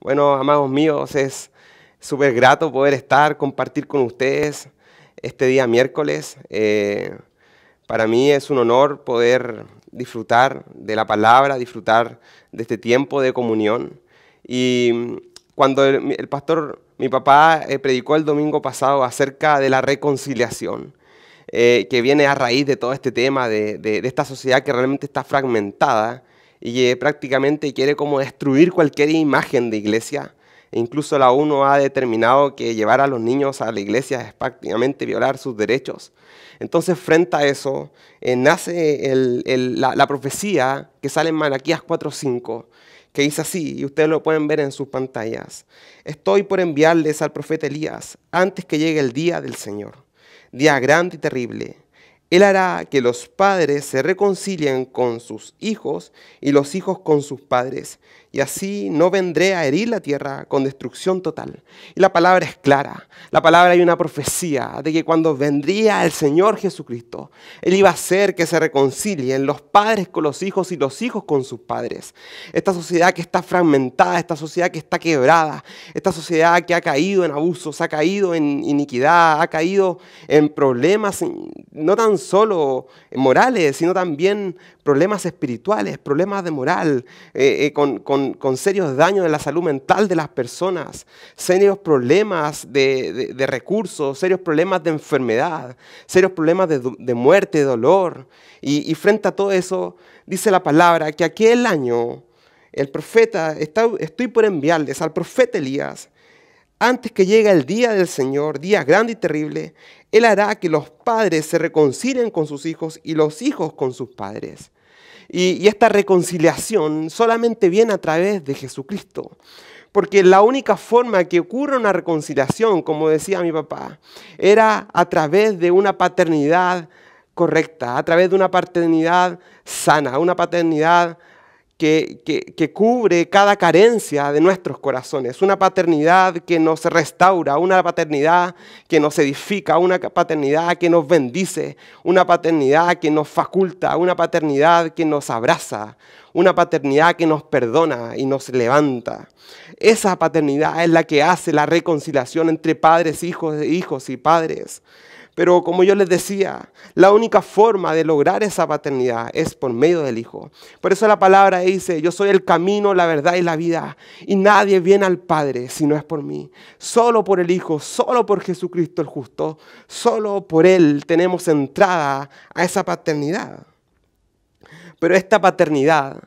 Bueno, amados míos, es súper grato poder estar, compartir con ustedes este día miércoles. Eh, para mí es un honor poder disfrutar de la palabra, disfrutar de este tiempo de comunión. Y cuando el, pastor, mi papá, eh, predicó el domingo pasado acerca de la reconciliación, eh, que viene a raíz de todo este tema, de esta sociedad que realmente está fragmentada, y prácticamente quiere como destruir cualquier imagen de iglesia. E incluso la UNO ha determinado que llevar a los niños a la iglesia es prácticamente violar sus derechos. Entonces, frente a eso, eh, nace la, la, profecía que sale en Malaquías 4.5, que dice así, y ustedes lo pueden ver en sus pantallas. Estoy por enviarles al profeta Elías antes que llegue el día del Señor, día grande y terrible él hará que los padres se reconcilien con sus hijos y los hijos con sus padres, y así no vendré a herir la tierra con destrucción total. Y la palabra es clara, la palabra hay una profecía de que cuando vendría el Señor Jesucristo, Él iba a hacer que se reconcilien los padres con los hijos y los hijos con sus padres. Esta sociedad que está fragmentada, esta sociedad que está quebrada, esta sociedad que ha caído en abusos, ha caído en iniquidad, ha caído en problemas, no tan solo morales, sino también problemas espirituales, problemas de moral, eh, eh, con con, serios daños de la salud mental de las personas, serios problemas de, recursos, serios problemas de enfermedad, serios problemas de, muerte, de dolor. Y, frente a todo eso, dice la palabra que aquel año el profeta, estoy por enviarles al profeta Elías, antes que llegue el día del Señor, día grande y terrible, Él hará que los padres se reconcilien con sus hijos y los hijos con sus padres y, esta reconciliación solamente viene a través de Jesucristo. Porque la única forma que ocurre una reconciliación, como decía mi papá, era a través de una paternidad correcta, a través de una paternidad sana, una paternidad que, cubre cada carencia de nuestros corazones, una paternidad que nos restaura, una paternidad que nos edifica, una paternidad que nos bendice, una paternidad que nos faculta, una paternidad que nos abraza, una paternidad que nos perdona y nos levanta. Esa paternidad es la que hace la reconciliación entre padres, hijos, hijos y padres. Pero como yo les decía, la única forma de lograr esa paternidad es por medio del Hijo. Por eso la palabra dice, yo soy el camino, la verdad y la vida. Y nadie viene al Padre si no es por mí. Solo por el Hijo, solo por Jesucristo el justo, solo por Él tenemos entrada a esa paternidad. Pero esta paternidad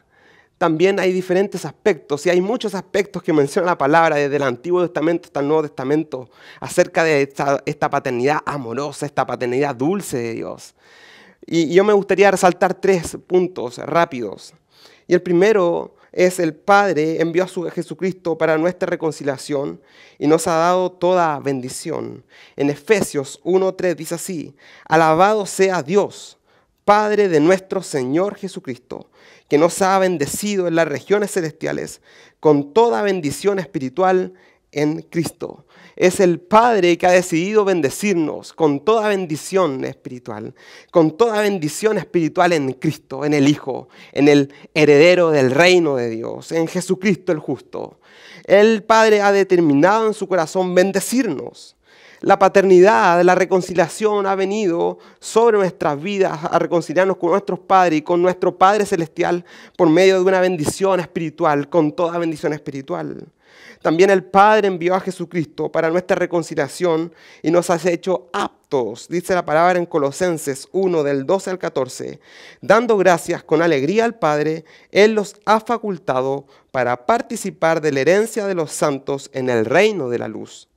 también hay diferentes aspectos y hay muchos aspectos que menciona la palabra desde el Antiguo Testamento hasta el Nuevo Testamento acerca de esta, paternidad amorosa, esta paternidad dulce de Dios. Y yo me gustaría resaltar tres puntos rápidos. Y el primero es el Padre envió a, su, Jesucristo para nuestra reconciliación y nos ha dado toda bendición. En Efesios 1.3 dice así, alabado sea Dios Padre de nuestro Señor Jesucristo, que nos ha bendecido en las regiones celestiales con toda bendición espiritual en Cristo. Es el Padre que ha decidido bendecirnos con toda bendición espiritual, con toda bendición espiritual en Cristo, en el Hijo, en el heredero del reino de Dios, en Jesucristo el justo. El Padre ha determinado en su corazón bendecirnos la paternidad, la reconciliación ha venido sobre nuestras vidas a reconciliarnos con nuestros padres y con nuestro Padre Celestial por medio de una bendición espiritual, con toda bendición espiritual. También el Padre envió a Jesucristo para nuestra reconciliación y nos ha hecho aptos, dice la palabra en Colosenses 1 del 12 al 14, dando gracias con alegría al Padre, Él los ha facultado para participar de la herencia de los santos en el reino de la luz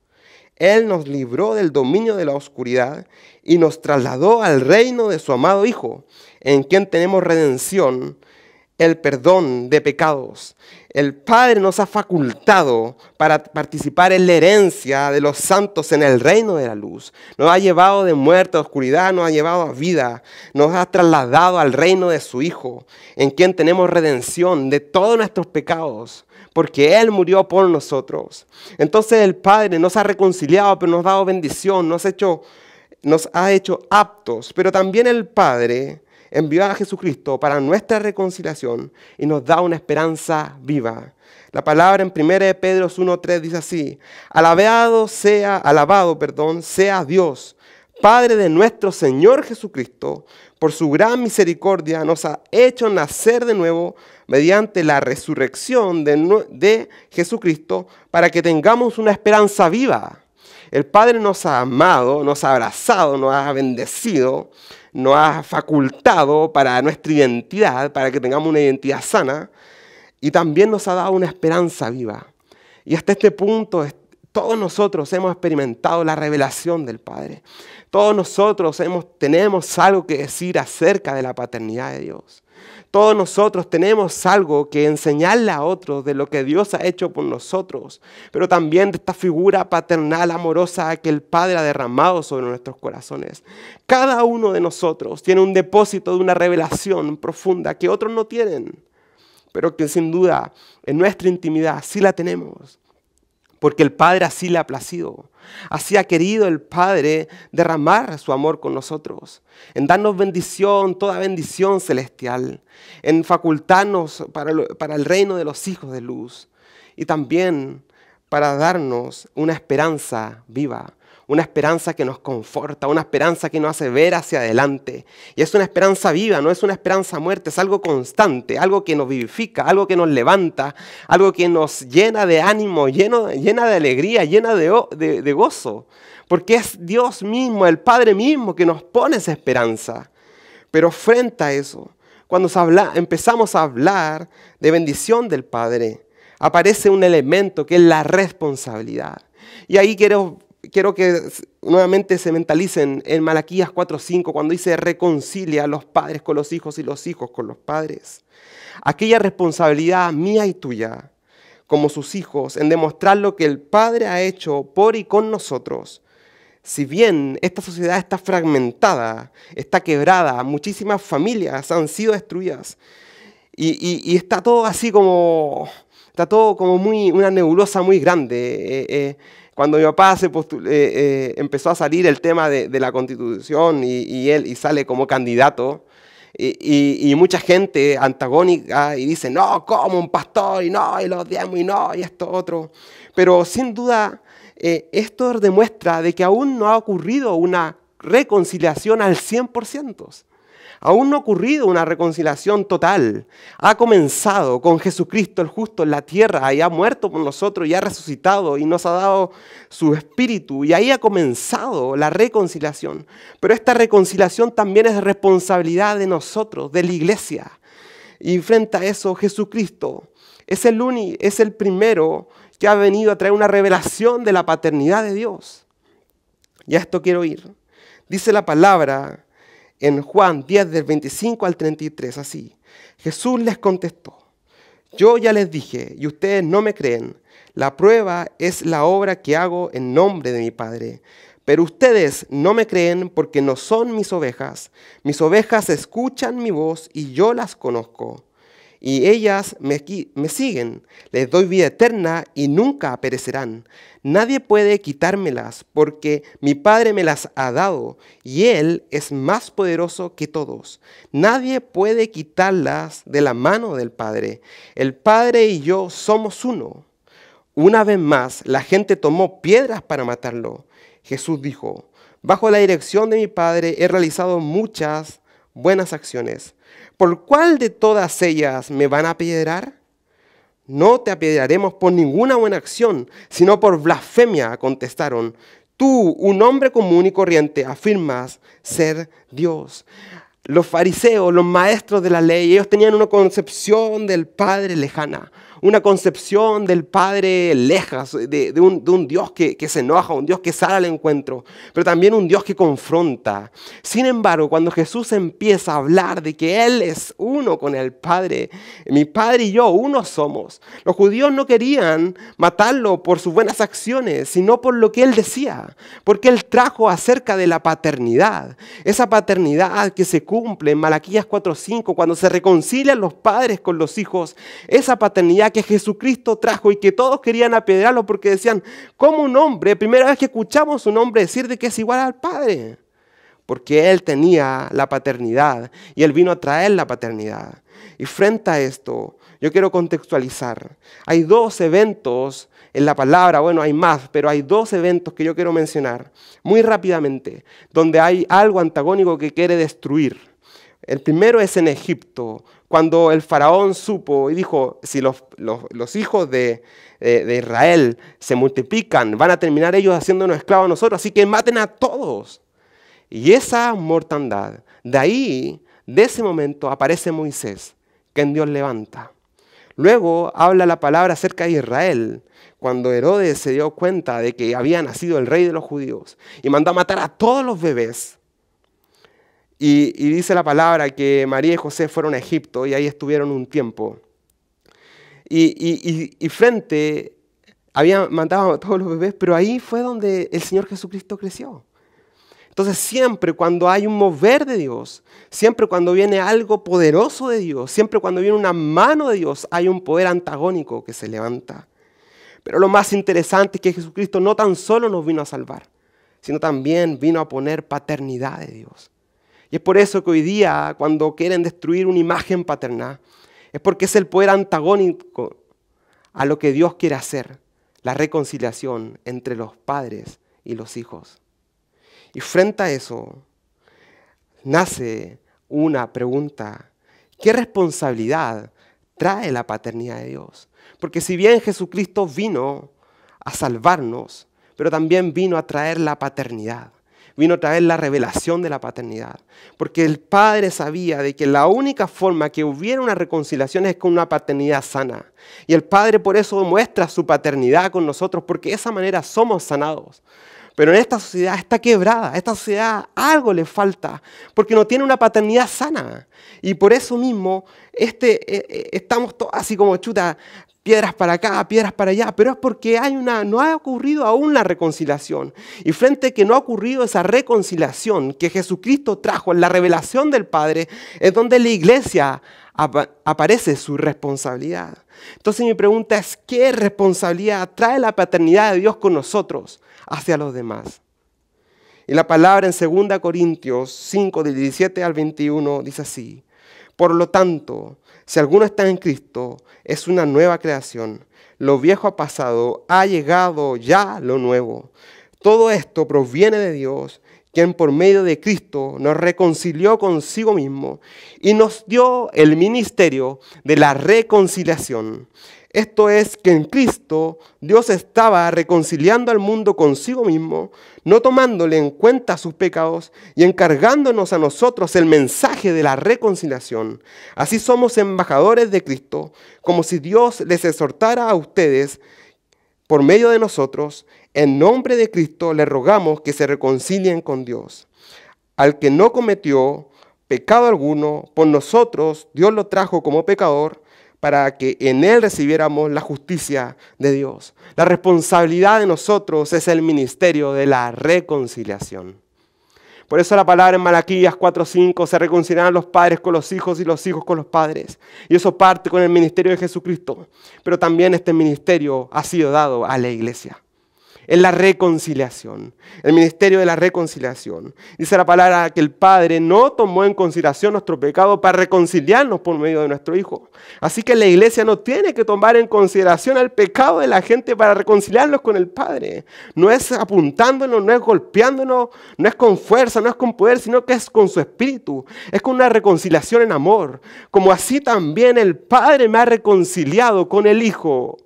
él nos libró del dominio de la oscuridad y nos trasladó al reino de su amado Hijo, en quien tenemos redención, el perdón de pecados. El Padre nos ha facultado para participar en la herencia de los santos en el reino de la luz. Nos ha llevado de muerte a oscuridad, nos ha llevado a vida, nos ha trasladado al reino de su Hijo, en quien tenemos redención de todos nuestros pecados porque Él murió por nosotros. Entonces el Padre nos ha reconciliado, pero nos ha dado bendición, nos, ha hecho, nos ha hecho aptos, pero también el Padre envió a Jesucristo para nuestra reconciliación y nos da una esperanza viva. La palabra en 1 Pedro 1.3 dice así, alabado sea, alabado, perdón, sea Dios, Padre de nuestro Señor Jesucristo, por su gran misericordia nos ha hecho nacer de nuevo mediante la resurrección de, Jesucristo para que tengamos una esperanza viva. El Padre nos ha amado, nos ha abrazado, nos ha bendecido, nos ha facultado para nuestra identidad, para que tengamos una identidad sana, y también nos ha dado una esperanza viva. Y hasta este punto todos nosotros hemos experimentado la revelación del Padre. Todos nosotros hemos, tenemos algo que decir acerca de la paternidad de Dios. Todos nosotros tenemos algo que enseñarle a otros de lo que Dios ha hecho por nosotros, pero también de esta figura paternal, amorosa que el Padre ha derramado sobre nuestros corazones. Cada uno de nosotros tiene un depósito de una revelación profunda que otros no tienen, pero que sin duda en nuestra intimidad sí la tenemos, porque el Padre así la ha placido. Así ha querido el Padre derramar su amor con nosotros, en darnos bendición, toda bendición celestial, en facultarnos para, para el reino de los hijos de luz y también para darnos una esperanza viva una esperanza que nos conforta, una esperanza que nos hace ver hacia adelante. Y es una esperanza viva, no es una esperanza muerta. es algo constante, algo que nos vivifica, algo que nos levanta, algo que nos llena de ánimo, llena de alegría, llena de, gozo. Porque es Dios mismo, el Padre mismo, que nos pone esa esperanza. Pero frente a eso, cuando habla, empezamos a hablar de bendición del Padre, aparece un elemento que es la responsabilidad. Y ahí quiero quiero que nuevamente se mentalicen en Malaquías 4:5, cuando dice reconcilia a los padres con los hijos y los hijos con los padres. Aquella responsabilidad mía y tuya, como sus hijos, en demostrar lo que el Padre ha hecho por y con nosotros. Si bien esta sociedad está fragmentada, está quebrada, muchísimas familias han sido destruidas y, está todo así como, está todo como muy, una nebulosa muy grande. Eh, eh, cuando mi papá eh, eh, empezó a salir el tema de, la constitución y, él y sale como candidato, y, mucha gente antagónica y dice, no, como un pastor, y no, y los diezmos, y no, y esto otro. Pero sin duda, eh, esto demuestra de que aún no ha ocurrido una reconciliación al 100%. Aún no ha ocurrido una reconciliación total. Ha comenzado con Jesucristo el justo en la tierra y ha muerto por nosotros y ha resucitado y nos ha dado su espíritu y ahí ha comenzado la reconciliación. Pero esta reconciliación también es responsabilidad de nosotros, de la iglesia. Y frente a eso, Jesucristo es el, único, es el primero que ha venido a traer una revelación de la paternidad de Dios. Y a esto quiero ir. Dice la palabra en Juan 10 del 25 al 33, así. Jesús les contestó, yo ya les dije y ustedes no me creen, la prueba es la obra que hago en nombre de mi Padre, pero ustedes no me creen porque no son mis ovejas, mis ovejas escuchan mi voz y yo las conozco y ellas me, siguen. Les doy vida eterna y nunca perecerán. Nadie puede quitármelas porque mi Padre me las ha dado y Él es más poderoso que todos. Nadie puede quitarlas de la mano del Padre. El Padre y yo somos uno. Una vez más, la gente tomó piedras para matarlo. Jesús dijo, bajo la dirección de mi Padre he realizado muchas buenas acciones. ¿Por cuál de todas ellas me van a apedrear? No te apedrearemos por ninguna buena acción, sino por blasfemia, contestaron. Tú, un hombre común y corriente, afirmas ser Dios. Los fariseos, los maestros de la ley, ellos tenían una concepción del Padre lejana una concepción del Padre lejas, de, un, Dios que, se enoja, un Dios que sale al encuentro, pero también un Dios que confronta. Sin embargo, cuando Jesús empieza a hablar de que Él es uno con el Padre, mi Padre y yo uno somos, los judíos no querían matarlo por sus buenas acciones, sino por lo que Él decía, porque Él trajo acerca de la paternidad, esa paternidad que se cumple en Malaquías 4.5, cuando se reconcilian los padres con los hijos, esa paternidad que Jesucristo trajo y que todos querían apedrearlo porque decían, como un hombre? Primera vez que escuchamos un hombre decir de que es igual al Padre. Porque Él tenía la paternidad y Él vino a traer la paternidad. Y frente a esto, yo quiero contextualizar. Hay dos eventos en la palabra, bueno, hay más, pero hay dos eventos que yo quiero mencionar muy rápidamente, donde hay algo antagónico que quiere destruir. El primero es en Egipto, cuando el faraón supo y dijo, si los, hijos eh, de, Israel se multiplican, van a terminar ellos haciéndonos esclavos a nosotros, así que maten a todos. Y esa mortandad, de ahí, de ese momento, aparece Moisés, quien Dios levanta. Luego habla la palabra acerca de Israel, cuando Herodes se dio cuenta de que había nacido el rey de los judíos y mandó a matar a todos los bebés y, dice la palabra que María y José fueron a Egipto y ahí estuvieron un tiempo. Y, frente, había matado a todos los bebés, pero ahí fue donde el Señor Jesucristo creció. Entonces siempre cuando hay un mover de Dios, siempre cuando viene algo poderoso de Dios, siempre cuando viene una mano de Dios, hay un poder antagónico que se levanta. Pero lo más interesante es que Jesucristo no tan solo nos vino a salvar, sino también vino a poner paternidad de Dios. Y es por eso que hoy día, cuando quieren destruir una imagen paterna es porque es el poder antagónico a lo que Dios quiere hacer, la reconciliación entre los padres y los hijos. Y frente a eso, nace una pregunta. ¿Qué responsabilidad trae la paternidad de Dios? Porque si bien Jesucristo vino a salvarnos, pero también vino a traer la paternidad vino otra vez la revelación de la paternidad. Porque el Padre sabía de que la única forma que hubiera una reconciliación es con una paternidad sana. Y el Padre por eso muestra su paternidad con nosotros, porque de esa manera somos sanados. Pero en esta sociedad está quebrada, esta sociedad algo le falta, porque no tiene una paternidad sana. Y por eso mismo este, eh, eh, estamos así como chuta, piedras para acá, piedras para allá, pero es porque hay una, no ha ocurrido aún la reconciliación. Y frente a que no ha ocurrido esa reconciliación que Jesucristo trajo en la revelación del Padre, es donde la iglesia aparece su responsabilidad. Entonces mi pregunta es, ¿qué responsabilidad trae la paternidad de Dios con nosotros hacia los demás? Y la palabra en 2 Corintios 5, del 17 al 21, dice así. Por lo tanto, si alguno está en Cristo, es una nueva creación. Lo viejo ha pasado, ha llegado ya lo nuevo. Todo esto proviene de Dios, quien por medio de Cristo nos reconcilió consigo mismo y nos dio el ministerio de la reconciliación. Esto es que en Cristo Dios estaba reconciliando al mundo consigo mismo, no tomándole en cuenta sus pecados y encargándonos a nosotros el mensaje de la reconciliación. Así somos embajadores de Cristo, como si Dios les exhortara a ustedes por medio de nosotros. En nombre de Cristo les rogamos que se reconcilien con Dios. Al que no cometió pecado alguno, por nosotros Dios lo trajo como pecador para que en Él recibiéramos la justicia de Dios. La responsabilidad de nosotros es el ministerio de la reconciliación. Por eso la palabra en Malaquías 4:5 se reconciliarán los padres con los hijos y los hijos con los padres. Y eso parte con el ministerio de Jesucristo. Pero también este ministerio ha sido dado a la iglesia en la reconciliación, el ministerio de la reconciliación. Dice la palabra que el Padre no tomó en consideración nuestro pecado para reconciliarnos por medio de nuestro Hijo. Así que la iglesia no tiene que tomar en consideración el pecado de la gente para reconciliarnos con el Padre. No es apuntándonos, no es golpeándonos, no es con fuerza, no es con poder, sino que es con su espíritu. Es con una reconciliación en amor. Como así también el Padre me ha reconciliado con el Hijo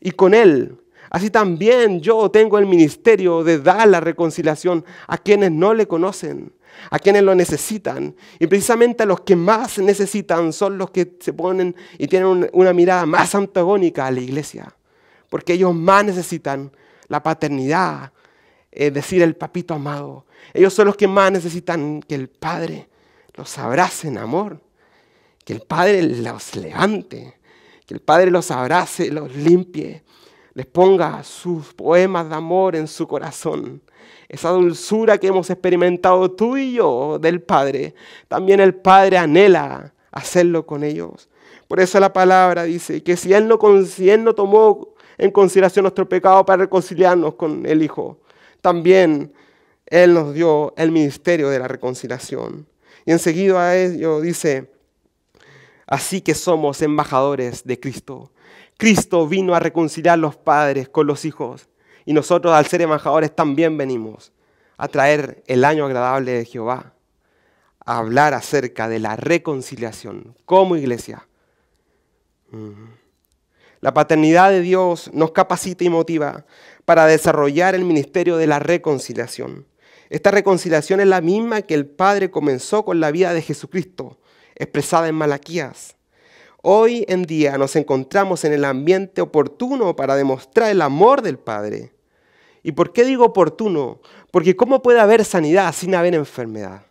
y con Él Así también yo tengo el ministerio de dar la reconciliación a quienes no le conocen, a quienes lo necesitan. Y precisamente a los que más necesitan son los que se ponen y tienen una mirada más antagónica a la iglesia. Porque ellos más necesitan la paternidad, es eh, decir, el papito amado. Ellos son los que más necesitan que el Padre los abrace en amor, que el Padre los levante, que el Padre los abrace, los limpie les ponga sus poemas de amor en su corazón. Esa dulzura que hemos experimentado tú y yo del Padre, también el Padre anhela hacerlo con ellos. Por eso la palabra dice que si Él no, tomó en consideración nuestro pecado para reconciliarnos con el Hijo, también Él nos dio el ministerio de la reconciliación. Y enseguida a ello dice, así que somos embajadores de Cristo Cristo vino a reconciliar los padres con los hijos y nosotros al ser embajadores también venimos a traer el año agradable de Jehová, a hablar acerca de la reconciliación como iglesia. Mm. La paternidad de Dios nos capacita y motiva para desarrollar el ministerio de la reconciliación. Esta reconciliación es la misma que el Padre comenzó con la vida de Jesucristo, expresada en Malaquías. Hoy en día nos encontramos en el ambiente oportuno para demostrar el amor del Padre. ¿Y por qué digo oportuno? Porque ¿cómo puede haber sanidad sin haber enfermedad?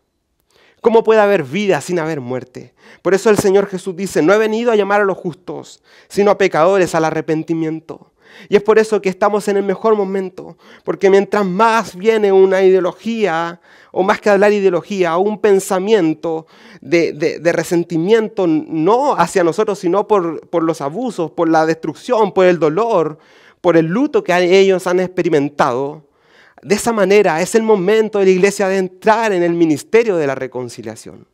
¿Cómo puede haber vida sin haber muerte? Por eso el Señor Jesús dice, no he venido a llamar a los justos, sino a pecadores al arrepentimiento. Y es por eso que estamos en el mejor momento, porque mientras más viene una ideología, o más que hablar ideología, un pensamiento de, resentimiento, no hacia nosotros, sino por, por los abusos, por la destrucción, por el dolor, por el luto que ellos han experimentado, de esa manera es el momento de la iglesia de entrar en el ministerio de la reconciliación,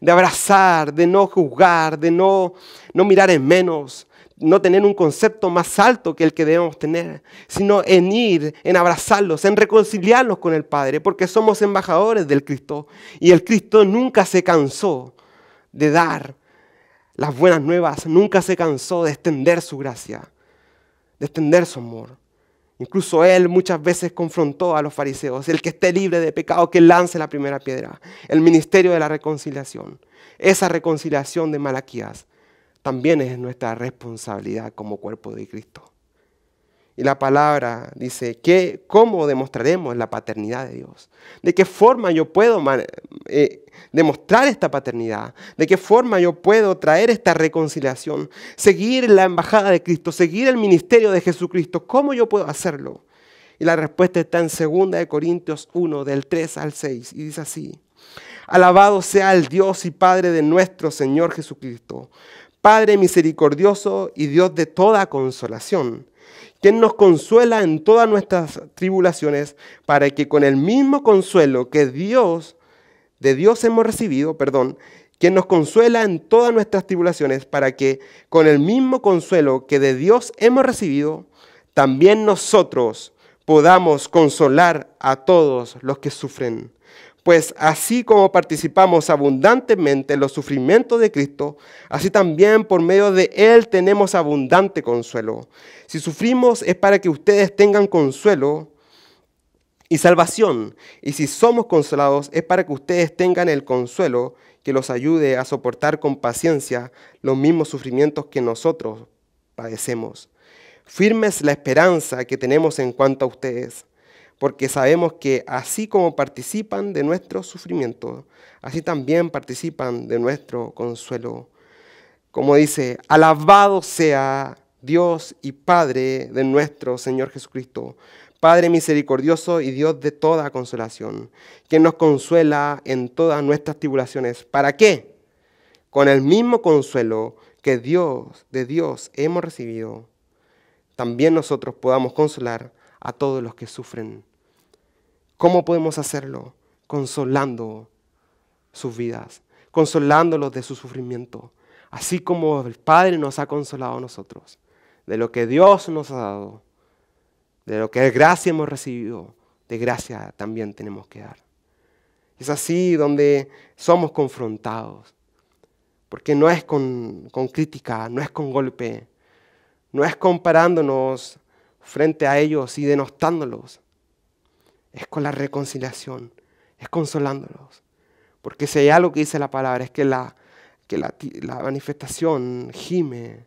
de abrazar, de no juzgar, de no, no mirar en menos, no tener un concepto más alto que el que debemos tener, sino en ir, en abrazarlos, en reconciliarlos con el Padre, porque somos embajadores del Cristo. Y el Cristo nunca se cansó de dar las buenas nuevas, nunca se cansó de extender su gracia, de extender su amor. Incluso él muchas veces confrontó a los fariseos, el que esté libre de pecado, que lance la primera piedra, el ministerio de la reconciliación, esa reconciliación de Malaquías también es nuestra responsabilidad como cuerpo de Cristo. Y la palabra dice, que, ¿cómo demostraremos la paternidad de Dios? ¿De qué forma yo puedo eh, demostrar esta paternidad? ¿De qué forma yo puedo traer esta reconciliación? Seguir la embajada de Cristo, seguir el ministerio de Jesucristo. ¿Cómo yo puedo hacerlo? Y la respuesta está en 2 Corintios 1, del 3 al 6. Y dice así, alabado sea el Dios y Padre de nuestro Señor Jesucristo Padre misericordioso y Dios de toda consolación, quien nos consuela en todas nuestras tribulaciones, para que con el mismo consuelo que Dios, de Dios hemos recibido, perdón, quien nos consuela en todas nuestras tribulaciones, para que con el mismo consuelo que de Dios hemos recibido, también nosotros podamos consolar a todos los que sufren pues así como participamos abundantemente en los sufrimientos de Cristo, así también por medio de Él tenemos abundante consuelo. Si sufrimos es para que ustedes tengan consuelo y salvación. Y si somos consolados es para que ustedes tengan el consuelo que los ayude a soportar con paciencia los mismos sufrimientos que nosotros padecemos. es la esperanza que tenemos en cuanto a ustedes porque sabemos que así como participan de nuestro sufrimiento, así también participan de nuestro consuelo. Como dice, alabado sea Dios y Padre de nuestro Señor Jesucristo, Padre misericordioso y Dios de toda consolación, que nos consuela en todas nuestras tribulaciones. ¿Para qué? Con el mismo consuelo que Dios de Dios hemos recibido, también nosotros podamos consolar a todos los que sufren ¿Cómo podemos hacerlo? Consolando sus vidas, consolándolos de su sufrimiento, así como el Padre nos ha consolado a nosotros, de lo que Dios nos ha dado, de lo que de gracia hemos recibido, de gracia también tenemos que dar. Es así donde somos confrontados, porque no es con, con crítica, no es con golpe, no es comparándonos frente a ellos y denostándolos, es con la reconciliación, es consolándolos. Porque si hay algo que dice la palabra es que la, que la, manifestación gime,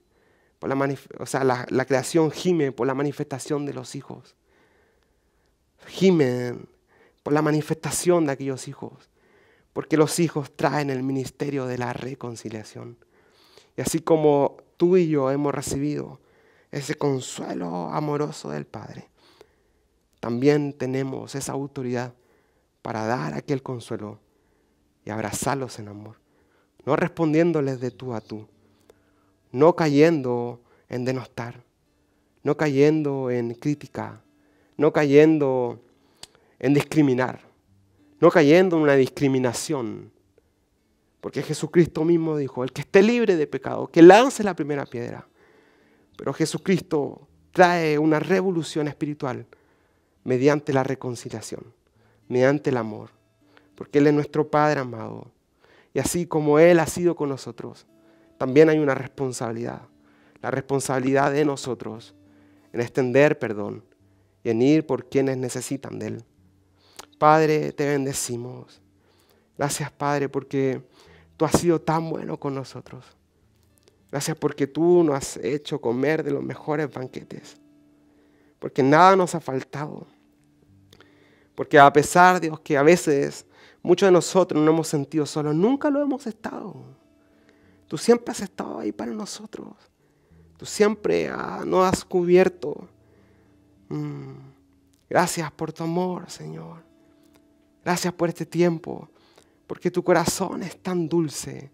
por la o sea, la, la creación gime por la manifestación de los hijos. Gimen por la manifestación de aquellos hijos, porque los hijos traen el ministerio de la reconciliación. Y así como tú y yo hemos recibido ese consuelo amoroso del Padre, también tenemos esa autoridad para dar aquel consuelo y abrazarlos en amor, no respondiéndoles de tú a tú, no cayendo en denostar, no cayendo en crítica, no cayendo en discriminar, no cayendo en una discriminación. Porque Jesucristo mismo dijo, el que esté libre de pecado, que lance la primera piedra. Pero Jesucristo trae una revolución espiritual mediante la reconciliación, mediante el amor, porque Él es nuestro Padre amado. Y así como Él ha sido con nosotros, también hay una responsabilidad, la responsabilidad de nosotros en extender perdón y en ir por quienes necesitan de Él. Padre, te bendecimos. Gracias, Padre, porque tú has sido tan bueno con nosotros. Gracias porque tú nos has hecho comer de los mejores banquetes. Porque nada nos ha faltado. Porque a pesar, Dios, que a veces muchos de nosotros no hemos sentido solo, nunca lo hemos estado. Tú siempre has estado ahí para nosotros. Tú siempre nos has cubierto. Mm. Gracias por tu amor, Señor. Gracias por este tiempo, porque tu corazón es tan dulce.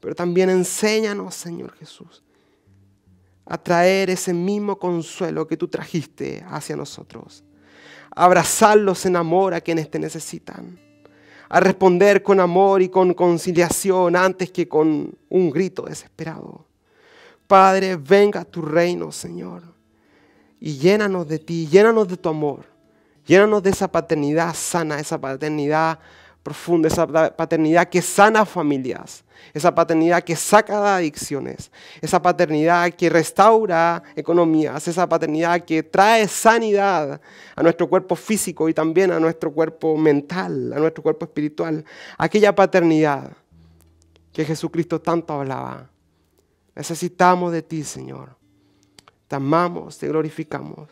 Pero también enséñanos, Señor Jesús, a traer ese mismo consuelo que tú trajiste hacia nosotros a abrazarlos en amor a quienes te necesitan, a responder con amor y con conciliación antes que con un grito desesperado. Padre, venga tu reino, Señor, y llénanos de ti, llénanos de tu amor, llénanos de esa paternidad sana, esa paternidad profunda, esa paternidad que sana familias, esa paternidad que saca de adicciones, esa paternidad que restaura economías, esa paternidad que trae sanidad a nuestro cuerpo físico y también a nuestro cuerpo mental, a nuestro cuerpo espiritual, aquella paternidad que Jesucristo tanto hablaba. Necesitamos de ti, Señor. Te amamos, te glorificamos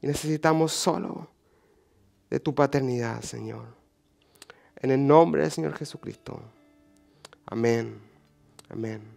y necesitamos solo de tu paternidad, Señor. En el nombre del Señor Jesucristo. Amén. Amén.